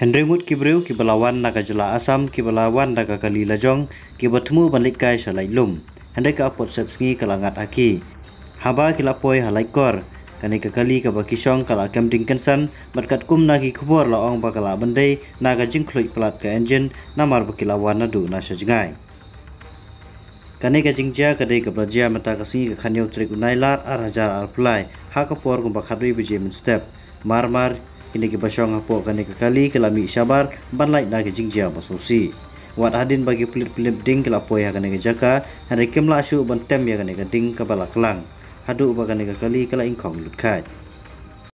Henry Wood kibriu kibalawan naga jela asam kibalawan naga kali lajong kibatmu balik kai selai lum. Henry ka apot sepsi kelangat aki. Haba kilapoi halai kor. Kani kekali ke baki syong kala kem dingkensan berkat kum nagi kubur la ong bakala bendai naga jing kluik pelat ke enjin namar bekilawan du nasa jengai. Kani ke jingjia kadai ke belajia mata kesingi ke kanyo terik unailat ar hajar ar pelai hak kepur kumpak hadwi biji menstep. Mar-mar kini ke pasang apo akan ke kali ke lami syabar ban lai dah ke jingjia basusi wat hadin bagi pelit pelit ding ke lapo akan kan ke jaka hari kem la syu ban tem ya kan ke ding kepala kelang hadu ba kan ke kali kala ingkong lut kai